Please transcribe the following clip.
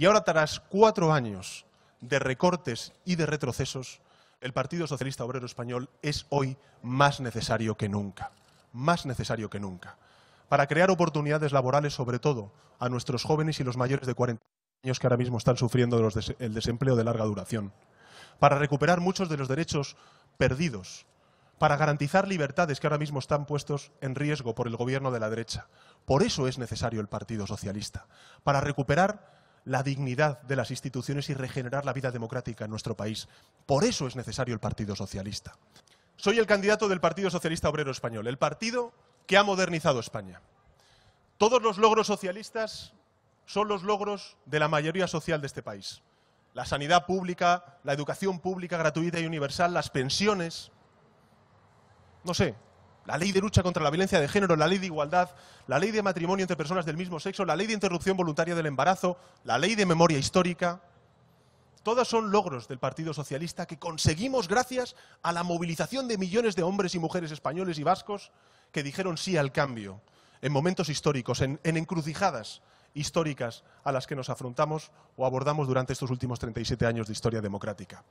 Y ahora, tras cuatro años de recortes y de retrocesos, el Partido Socialista Obrero Español es hoy más necesario que nunca, más necesario que nunca, para crear oportunidades laborales sobre todo a nuestros jóvenes y los mayores de 40 años que ahora mismo están sufriendo el desempleo de larga duración, para recuperar muchos de los derechos perdidos, para garantizar libertades que ahora mismo están puestos en riesgo por el gobierno de la derecha. Por eso es necesario el Partido Socialista, para recuperar la dignidad de las instituciones y regenerar la vida democrática en nuestro país. Por eso es necesario el Partido Socialista. Soy el candidato del Partido Socialista Obrero Español, el partido que ha modernizado España. Todos los logros socialistas son los logros de la mayoría social de este país. La sanidad pública, la educación pública gratuita y universal, las pensiones. No sé, la ley de lucha contra la violencia de género, la ley de igualdad, la ley de matrimonio entre personas del mismo sexo, la ley de interrupción voluntaria del embarazo, la ley de memoria histórica. Todas son logros del Partido Socialista que conseguimos gracias a la movilización de millones de hombres y mujeres españoles y vascos que dijeron sí al cambio en momentos históricos, en, encrucijadas históricas a las que nos afrontamos o abordamos durante estos últimos 37 años de historia democrática.